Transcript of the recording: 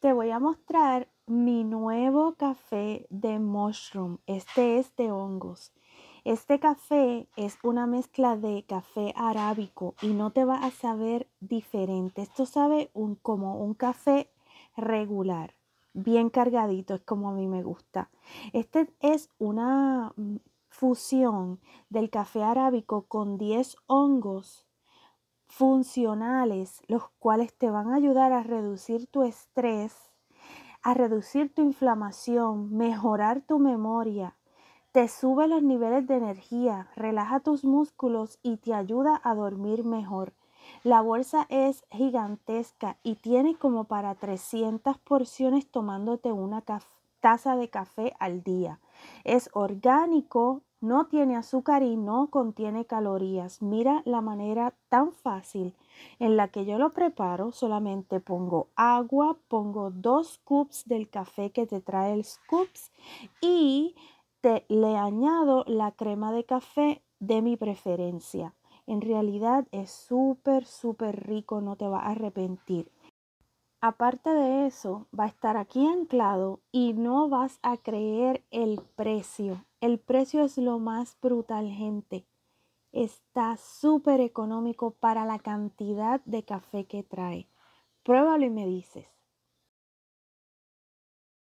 te voy a mostrar mi nuevo café de mushroom. Este es de hongos. Este café es una mezcla de café arábico y no te va a saber diferente. Esto sabe como un café regular, bien cargadito, es como a mí me gusta. Este es una mm, fusión del café arábico con 10 hongos funcionales, los cuales te van a ayudar a reducir tu estrés, a reducir tu inflamación, mejorar tu memoria, te sube los niveles de energía, relaja tus músculos y te ayuda a dormir mejor. La bolsa es gigantesca y tiene como para 300 porciones tomándote una taza de café al día. Es orgánico no tiene azúcar y no contiene calorías. Mira la manera tan fácil en la que yo lo preparo. Solamente pongo agua, pongo dos cups del café que te trae el scoops y te, le añado la crema de café de mi preferencia. En realidad es súper, súper rico, no te vas a arrepentir. Aparte de eso, va a estar aquí anclado y no vas a creer el precio. El precio es lo más brutal, gente. Está súper económico para la cantidad de café que trae. Pruébalo y me dices.